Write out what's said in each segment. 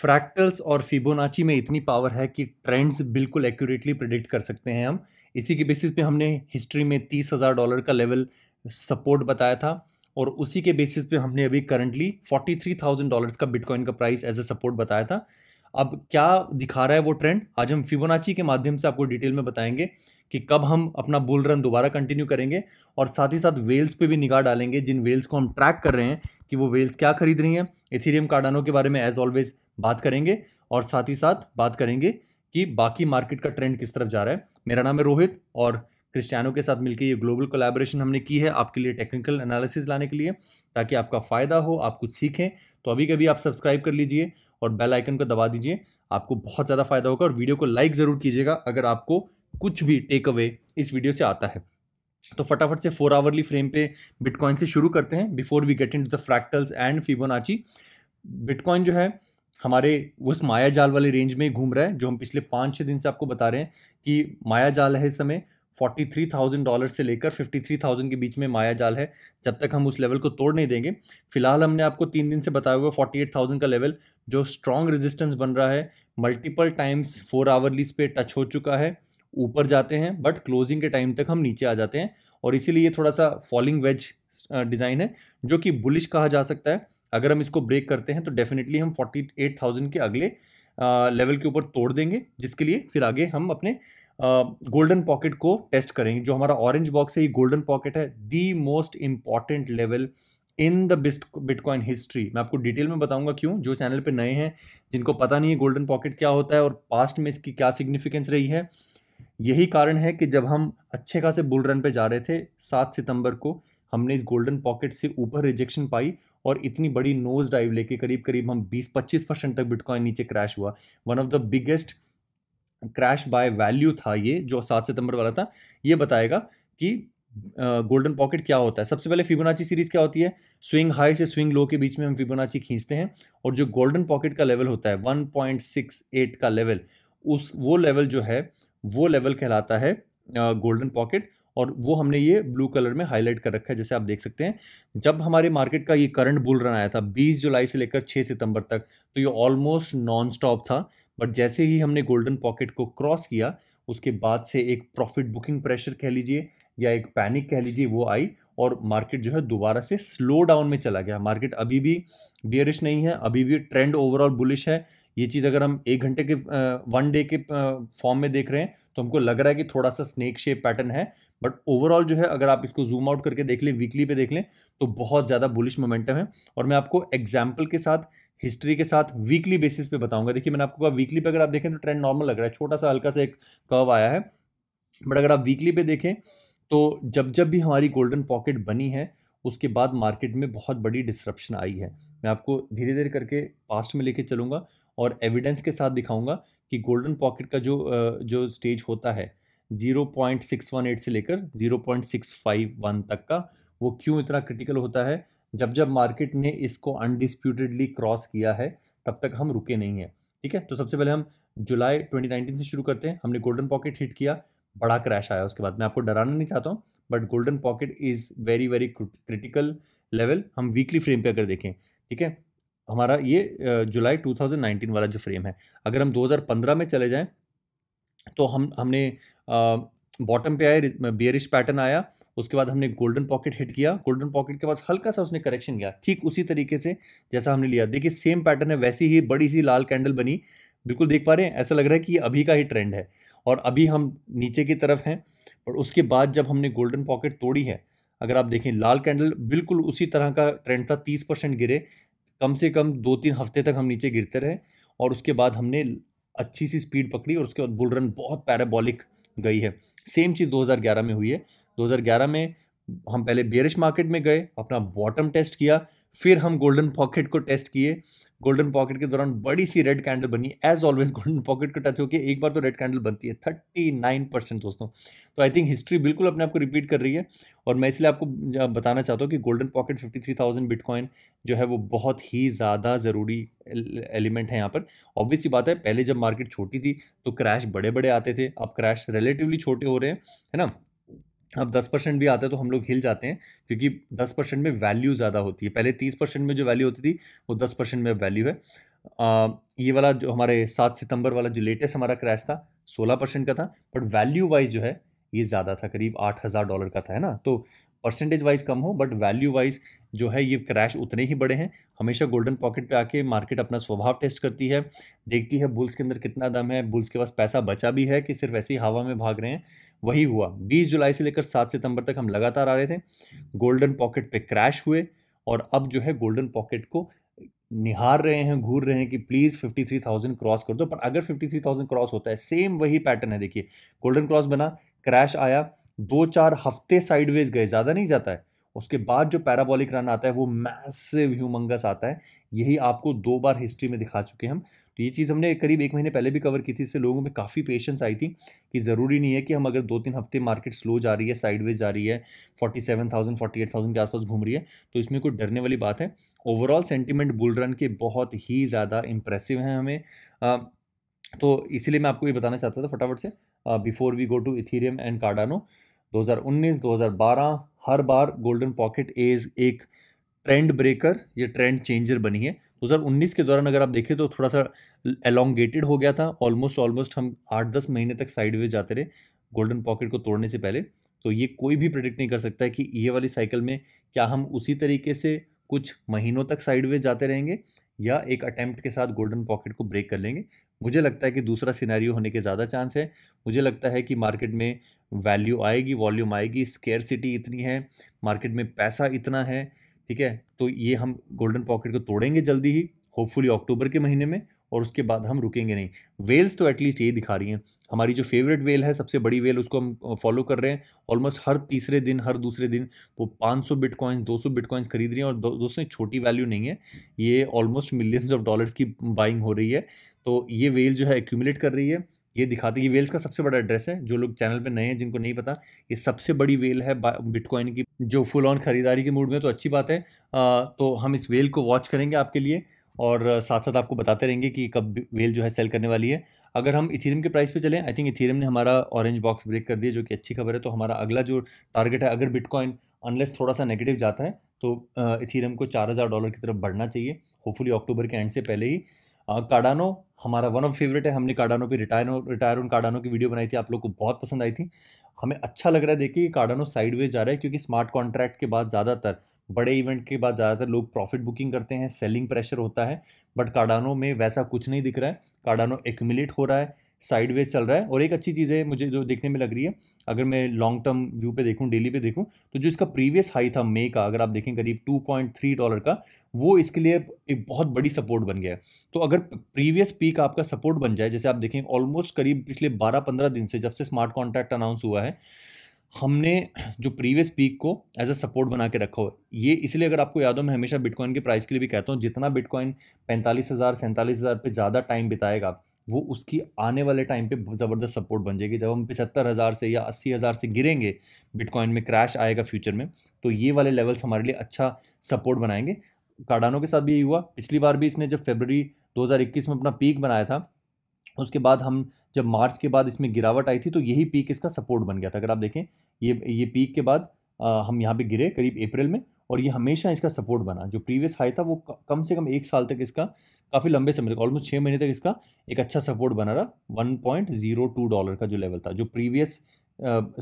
fractals और Fibonacci में इतनी पावर है कि ट्रेंड्स बिल्कुल एक्यूरेटली प्रिडिक्ट कर सकते हैं हम इसी के बेसिस पे हमने हिस्ट्री में तीस हज़ार डॉलर का लेवल सपोर्ट बताया था और उसी के बेसिस पे हमने अभी currently forty three thousand dollars का बिटकॉइन का प्राइस एज ए सपोर्ट बताया था अब क्या दिखा रहा है वो ट्रेंड आज हम फिबोनाची के माध्यम से आपको डिटेल में बताएंगे कि कब हम अपना बुल रन दोबारा कंटिन्यू करेंगे और साथ ही साथ वेल्स पे भी निगाह डालेंगे जिन वेल्स को हम ट्रैक कर रहे हैं कि वो वेल्स क्या खरीद रही हैं इथीरियम कार्डानो के बारे में एज ऑलवेज बात करेंगे और साथ ही साथ बात करेंगे कि बाकी मार्केट का ट्रेंड किस तरफ जा रहा है मेरा नाम है रोहित और क्रिस्टियानो के साथ मिलकर ये ग्लोबल कोलैबोरेशन हमने की है आपके लिए टेक्निकल एनालिसिस लाने के लिए ताकि आपका फ़ायदा हो आप कुछ सीखें तो अभी कभी आप सब्सक्राइब कर लीजिए और बेल आइकन को दबा दीजिए आपको बहुत ज़्यादा फायदा होगा और वीडियो को लाइक ज़रूर कीजिएगा अगर आपको कुछ भी टेक अवे इस वीडियो से आता है तो फटाफट से फोर आवरली फ्रेम पे बिटकॉइन से शुरू करते हैं before we get into the fractals and Fibonacci bitcoin जो है हमारे उस माया जाल वाले रेंज में घूम रहा है जो हम पिछले पाँच छः दिन से आपको बता रहे हैं कि माया जाल है इस समय फोर्टी थ्री थाउजेंड डॉलर से लेकर फिफ्टी थ्री थाउजेंड के बीच में माया जाल है जब तक हम उस लेवल को तोड़ नहीं देंगे फिलहाल हमने आपको तीन दिन से बताया हुआ फोर्टी एट थाउजेंड का लेवल जो स्ट्रॉन्ग रेजिस्टेंस बन रहा है मल्टीपल टाइम्स फोर आवरलीस पे टच हो चुका है ऊपर जाते हैं बट क्लोजिंग के टाइम तक हम नीचे आ जाते हैं और इसीलिए ये थोड़ा सा फॉलिंग वेज डिज़ाइन है जो कि बुलिश कहा जा सकता है अगर हम इसको ब्रेक करते हैं तो डेफिनेटली हम 48,000 के अगले लेवल के ऊपर तोड़ देंगे जिसके लिए फिर आगे हम अपने गोल्डन पॉकेट को टेस्ट करेंगे जो हमारा ऑरेंज बॉक्स है ये गोल्डन पॉकेट है the most important level in the best bitcoin history मैं आपको डिटेल में बताऊंगा क्यों जो चैनल पे नए हैं जिनको पता नहीं है गोल्डन पॉकेट क्या होता है और पास्ट में इसकी क्या सिग्निफिकेंस रही है यही कारण है कि जब हम अच्छे खासे बुल रन पे जा रहे थे सात सितंबर को हमने इस गोल्डन पॉकेट से ऊपर रिजेक्शन पाई और इतनी बड़ी नोज डाइव लेके करीब करीब हम 20-25 परसेंट तक बिटकॉइन नीचे क्रैश हुआ one of the biggest crash by value था ये जो सात सितंबर वाला था ये बताएगा कि गोल्डन uh, पॉकेट क्या होता है सबसे पहले फिबोनाची सीरीज क्या होती है स्विंग हाई से स्विंग लो के बीच में हम फिबोनाची खींचते हैं और जो गोल्डन पॉकेट का लेवल होता है 1.68 का लेवल उस वो लेवल जो है वो लेवल कहलाता है गोल्डन पॉकेट और वो हमने ये ब्लू कलर में हाईलाइट कर रखा है जैसे आप देख सकते हैं जब हमारे मार्केट का ये करंट बुल रन आया था 20 जुलाई से लेकर 6 सितंबर तक तो ये ऑलमोस्ट नॉन स्टॉप था बट जैसे ही हमने गोल्डन पॉकेट को क्रॉस किया उसके बाद से एक प्रॉफिट बुकिंग प्रेशर कह लीजिए या एक पैनिक कह लीजिए वो आई और मार्केट जो है दोबारा से स्लो डाउन में चला गया मार्केट अभी भी बियरिश नहीं है अभी भी ट्रेंड ओवरऑल बुलिश है ये चीज़ अगर हम एक घंटे के वन डे के फॉर्म में देख रहे हैं तो हमको लग रहा है कि थोड़ा सा स्नेक शेप पैटर्न है बट ओवरऑल जो है अगर आप इसको जूम आउट करके देख लें वीकली पे देख लें तो बहुत ज़्यादा बुलिश मोमेंटम है और मैं आपको एग्जाम्पल के साथ हिस्ट्री के साथ वीकली बेसिस पे बताऊंगा देखिए मैंने आपको कहा वीकली पे अगर आप देखें तो ट्रेंड नॉर्मल लग रहा है छोटा सा हल्का सा एक कर्व आया है बट अगर आप वीकली पे देखें तो जब जब भी हमारी गोल्डन पॉकेट बनी है उसके बाद मार्केट में बहुत बड़ी डिस्ट्रप्शन आई है मैं आपको धीरे धीरे करके पास्ट में लेके चलूँगा और एविडेंस के साथ दिखाऊंगा कि गोल्डन पॉकेट का जो जो स्टेज होता है 0.618 से लेकर 0.651 तक का वो क्यों इतना क्रिटिकल होता है जब जब मार्केट ने इसको अनडिस्प्यूटेडली क्रॉस किया है तब तक हम रुके नहीं हैं ठीक है तो सबसे पहले हम जुलाई 2019 से शुरू करते हैं हमने गोल्डन पॉकेट हिट किया बड़ा क्रैश आया उसके बाद मैं आपको डराना नहीं चाहता हूँ but golden pocket is very very critical level हम वीकली फ्रेम पे अगर देखें ठीक है हमारा ये जुलाई 2019 वाला जो फ्रेम है अगर हम 2015 में चले जाएं तो हम हमने बॉटम पे आए बियरिश पैटर्न आया उसके बाद हमने गोल्डन पॉकेट हिट किया गोल्डन पॉकेट के बाद हल्का सा उसने करेक्शन किया ठीक उसी तरीके से जैसा हमने लिया देखिए सेम पैटर्न है वैसी ही बड़ी सी लाल कैंडल बनी बिल्कुल देख पा रहे हैं ऐसा लग रहा है कि अभी का ही ट्रेंड है और अभी हम नीचे की तरफ हैं और उसके बाद जब हमने गोल्डन पॉकेट तोड़ी है अगर आप देखें लाल कैंडल बिल्कुल उसी तरह का ट्रेंड था तीस परसेंट गिरे कम से कम दो तीन हफ्ते तक हम नीचे गिरते रहे और उसके बाद हमने अच्छी सी स्पीड पकड़ी और उसके बाद बुल रन बहुत पैराबॉलिक गई है सेम चीज़ 2011 में हुई है 2011 में हम पहले बेरिश मार्केट में गए अपना बॉटम टेस्ट किया फिर हम गोल्डन पॉकेट को टेस्ट किए गोल्डन पॉकेट के दौरान बड़ी सी रेड कैंडल बनी एज ऑलवेज गोल्डन पॉकेट को टच होकर एक बार तो रेड कैंडल बनती है थर्टी नाइन परसेंट दोस्तों तो आई थिंक हिस्ट्री बिल्कुल अपने आप को रिपीट कर रही है और मैं इसलिए आपको बताना चाहता हूँ कि golden pocket fifty three thousand bitcoin जो है वो बहुत ही ज़्यादा ज़रूरी एलिमेंट है यहाँ पर ऑब्वियस बात है पहले जब मार्केट छोटी थी तो क्रैश बड़े बड़े आते थे अब क्रैश रिलेटिवली छोटे हो रहे हैं है ना अब दस परसेंट भी आता है तो हम लोग हिल जाते हैं क्योंकि दस परसेंट में वैल्यू ज़्यादा होती है पहले तीस परसेंट में जो वैल्यू होती थी वो दस परसेंट में वैल्यू है आ, ये वाला जो हमारे सात सितंबर वाला जो लेटेस्ट हमारा क्रैश था सोलह परसेंट का था बट वैल्यू वाइज जो है ये ज़्यादा था करीब आठ हज़ार डॉलर का था है ना तो परसेंटेज वाइज कम हो बट वैल्यू वाइज जो है ये क्रैश उतने ही बड़े हैं हमेशा गोल्डन पॉकेट पे आके मार्केट अपना स्वभाव टेस्ट करती है देखती है बुल्स के अंदर कितना दम है बुल्स के पास पैसा बचा भी है कि सिर्फ ऐसे ही हवा में भाग रहे हैं वही हुआ 20 जुलाई से लेकर 7 सितंबर तक हम लगातार आ रहे थे गोल्डन पॉकेट पे क्रैश हुए और अब जो है गोल्डन पॉकेट को निहार रहे हैं घूर रहे हैं कि प्लीज़ थाउजेंड क्रॉस कर दो पर अगर थाउजेंड क्रॉस होता है सेम वही पैटर्न है देखिए गोल्डन क्रॉस बना क्रैश आया दो चार हफ्ते साइडवेज गए ज़्यादा नहीं जाता है उसके बाद जो पैराबॉलिक रन आता है वो मैसिव ह्यूमंगस आता है यही आपको दो बार हिस्ट्री में दिखा चुके हम तो ये चीज़ हमने करीब एक महीने पहले भी कवर की थी इससे लोगों में काफ़ी पेशेंस आई थी कि ज़रूरी नहीं है कि हम अगर दो तीन हफ्ते मार्केट स्लो जा रही है साइडवेज जा रही है forty seven thousand forty eight thousand के आसपास घूम रही है तो इसमें कोई डरने वाली बात है ओवरऑल सेंटिमेंट बुल रन के बहुत ही ज़्यादा इंप्रेसिव हैं हमें आ, तो इसीलिए मैं आपको ये बताना चाहता था फटाफट से before we go to Ethereum and Cardano 2019 2012 हर बार गोल्डन पॉकेट एज एक ट्रेंड ब्रेकर ये ट्रेंड चेंजर बनी है 2019 के दौरान अगर आप देखें तो थोड़ा सा एलोंगेटेड हो गया था ऑलमोस्ट ऑलमोस्ट हम आठ दस महीने तक साइडवेज जाते रहे गोल्डन पॉकेट को तोड़ने से पहले तो ये कोई भी प्रिडिक्ट नहीं कर सकता है कि ये वाली साइकिल में क्या हम उसी तरीके से कुछ महीनों तक साइडवेज जाते रहेंगे या एक अटैम्प्ट के साथ गोल्डन पॉकेट को ब्रेक कर लेंगे मुझे लगता है कि दूसरा सिनेरियो होने के ज़्यादा चांस है मुझे लगता है कि मार्केट में वैल्यू आएगी वॉल्यूम आएगी स्केयर इतनी है मार्केट में पैसा इतना है ठीक है तो ये हम गोल्डन पॉकेट को तोड़ेंगे जल्दी ही होपफुली अक्टूबर के महीने में और उसके बाद हम रुकेंगे नहीं वेल्स तो एटलीस्ट यही दिखा रही हैं हमारी जो फेवरेट वेल है सबसे बड़ी वेल उसको हम फॉलो कर रहे हैं ऑलमोस्ट हर तीसरे दिन हर दूसरे दिन वो 500 बिटकॉइंस दो सौ बिटकॉइंस खरीद रही हैं और दो, दोस्तों छोटी वैल्यू नहीं है ये ऑलमोस्ट मिलियंस ऑफ डॉलर्स की बाइंग हो रही है तो ये वेल जो है एक्यूमुलेट कर रही है ये दिखाती है वेल्स का सबसे बड़ा एड्रेस है जो लोग चैनल पे नए हैं जिनको नहीं पता ये सबसे बड़ी वेल है बिटकॉइन की जो फुल ऑन खरीदारी के मूड में तो अच्छी बात है आ, तो हम इस वेल को वॉच करेंगे आपके लिए और साथ साथ आपको बताते रहेंगे कि कब वेल जो है सेल करने वाली है अगर हम इथीरियम के प्राइस पे चलें आई थिंक इथीरियम ने हमारा ऑरेंज बॉक्स ब्रेक कर दिया जो कि अच्छी खबर है तो हमारा अगला जो टारगेट है अगर बिटकॉइन अनलेस थोड़ा सा नेगेटिव जाता है तो इथीरियम को चार हज़ार डॉलर की तरफ बढ़ना चाहिए होपफुली अक्टूबर के एंड से पहले ही काडानो हमारा वन ऑफ फेवरेट है हमने कार्डानो पे रिटायर रिटायर उन कार्डानो की वीडियो बनाई थी आप लोग को बहुत पसंद आई थी हमें अच्छा लग रहा है देखिए कार्डानो साइडवेज जा रहा है क्योंकि स्मार्ट कॉन्ट्रैक्ट के बाद ज़्यादातर बड़े इवेंट के बाद ज़्यादातर लोग प्रॉफिट बुकिंग करते हैं सेलिंग प्रेशर होता है बट कार्डानो में वैसा कुछ नहीं दिख रहा है कार्डानो एकमिलेट हो रहा है साइडवेज चल रहा है और एक अच्छी चीज़ है मुझे जो देखने में लग रही है अगर मैं लॉन्ग टर्म व्यू पे देखूँ डेली पे देखूँ तो जो इसका प्रीवियस हाई था मे का अगर आप देखें करीब 2.3 डॉलर का वो इसके लिए एक बहुत बड़ी सपोर्ट बन गया है तो अगर प्रीवियस पीक आपका सपोर्ट बन जाए जैसे आप देखें ऑलमोस्ट करीब पिछले बारह पंद्रह दिन से जब से स्मार्ट कॉन्ट्रैक्ट अनाउंस हुआ है हमने जो प्रीवियस पीक को एज अ सपोर्ट बना के रखा हो ये इसलिए अगर आपको याद हो मैं हमेशा बिटकॉइन के प्राइस के लिए भी कहता हूँ जितना बिटकॉइन पैंतालीस हज़ार सैंतालीस हज़ार पर ज़्यादा टाइम बिताएगा वो उसकी आने वाले टाइम पे ज़बरदस्त सपोर्ट बन जाएगी जब हम पचहत्तर हज़ार से या अस्सी हज़ार से गिरेंगे बिटकॉइन में क्रैश आएगा फ्यूचर में तो ये वाले लेवल्स हमारे लिए अच्छा सपोर्ट बनाएंगे कार्डानों के साथ भी यही हुआ पिछली बार भी इसने जब फेबररी 2021 में अपना पीक बनाया था उसके बाद हम जब मार्च के बाद इसमें गिरावट आई थी तो यही पीक इसका सपोर्ट बन गया था अगर आप देखें ये ये पीक के बाद आ, हम यहाँ पे गिरे करीब अप्रैल में और ये हमेशा इसका सपोर्ट बना जो प्रीवियस हाई था वो कम से कम एक साल तक इसका काफ़ी लंबे समय तक ऑलमोस्ट छः महीने तक इसका एक अच्छा सपोर्ट बना रहा one point zero two dollar का जो लेवल था जो प्रीवियस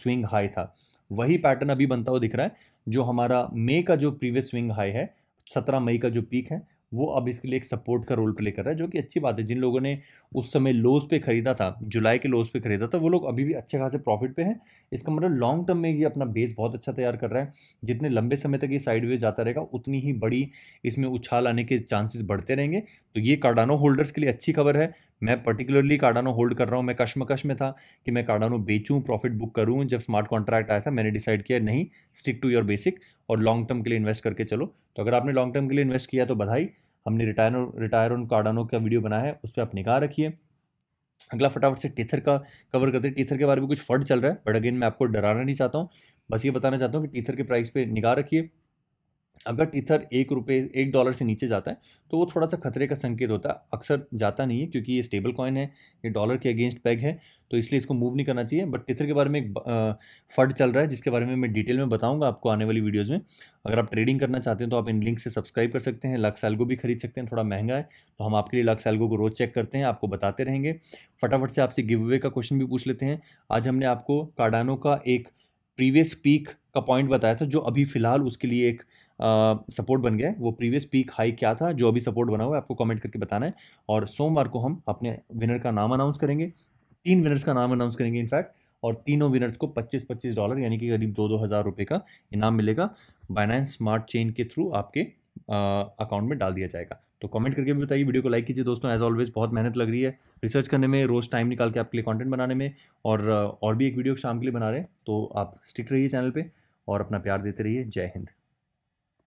स्विंग हाई था वही पैटर्न अभी बनता हुआ दिख रहा है जो हमारा मई का जो प्रीवियस स्विंग हाई है सत्रह मई का जो पीक है वो अब इसके लिए एक सपोर्ट का रोल प्ले कर रहा है जो कि अच्छी बात है जिन लोगों ने उस समय लोस पे ख़रीदा था जुलाई के लोस पे ख़रीदा था वो लोग अभी भी अच्छे खासे प्रॉफिट पे हैं इसका मतलब लॉन्ग टर्म में ये अपना बेस बहुत अच्छा तैयार कर रहा है जितने लंबे समय तक ये साइड जाता रहेगा उतनी ही बड़ी इसमें उछाल आने के चांसेस बढ़ते रहेंगे तो ये कार्डानो होल्डर्स के लिए अच्छी खबर है मैं पर्टिकुलरली कार्डानो होल्ड कर रहा हूँ मैं कश्मकश में था कि मैं कार्डानो बेचूँ प्रॉफिट बुक करूँ जब स्मार्ट कॉन्ट्रैक्ट आया था मैंने डिसाइड किया नहीं स्टिक टू योर बेसिक और लॉन्ग टर्म के लिए इन्वेस्ट करके चलो तो अगर आपने लॉन्ग टर्म के लिए इन्वेस्ट किया तो बधाई हमने रिटायर रिटायर ऑन कार्डानो का वीडियो बनाया है उस पर आप निगाह रखिए अगला फटाफट से टीथर का कवर करते हैं टीथर के बारे में कुछ फर्ड चल रहा है बट अगेन मैं आपको डराना नहीं चाहता हूँ बस ये बताना चाहता हूँ कि टीथर के प्राइस पर निगाह रखिए अगर टीथर एक रुपये एक डॉलर से नीचे जाता है तो वो थोड़ा सा खतरे का संकेत होता है अक्सर जाता नहीं है क्योंकि ये स्टेबल कॉइन है ये डॉलर के अगेंस्ट पैग है तो इसलिए इसको मूव नहीं करना चाहिए बट टीथर के बारे में एक फंड चल रहा है जिसके बारे में मैं डिटेल में बताऊंगा आपको आने वाली वीडियोज़ में अगर आप ट्रेडिंग करना चाहते हैं तो आप इन लिंक से सब्सक्राइब कर सकते हैं लक्स एल्गो भी खरीद सकते हैं थोड़ा महंगा है तो हम आपके लिए लक्स एल्गो को रोज़ चेक करते हैं आपको बताते रहेंगे फटाफट से आपसे गिव अवे का क्वेश्चन भी पूछ लेते हैं आज हमने आपको कार्डानो का एक प्रीवियस पीक का पॉइंट बताया था जो अभी फ़िलहाल उसके लिए एक सपोर्ट बन गया है वो प्रीवियस पीक हाई क्या था जो अभी सपोर्ट बना हुआ है आपको कमेंट करके बताना है और सोमवार को हम अपने विनर का नाम अनाउंस करेंगे तीन विनर्स का नाम अनाउंस करेंगे इनफैक्ट और तीनों विनर्स को 25-25 डॉलर यानी कि करीब दो दो हज़ार रुपये का इनाम मिलेगा बाइनेंस स्मार्ट चेन के थ्रू आपके अकाउंट में डाल दिया जाएगा तो कमेंट करके भी बताइए वीडियो को लाइक कीजिए दोस्तों एज ऑलवेज बहुत मेहनत लग रही है रिसर्च करने में रोज़ टाइम निकाल के आपके लिए कंटेंट बनाने में और और भी एक वीडियो शाम के लिए बना रहे हैं तो आप स्टिक रहिए चैनल पर और अपना प्यार देते रहिए जय हिंद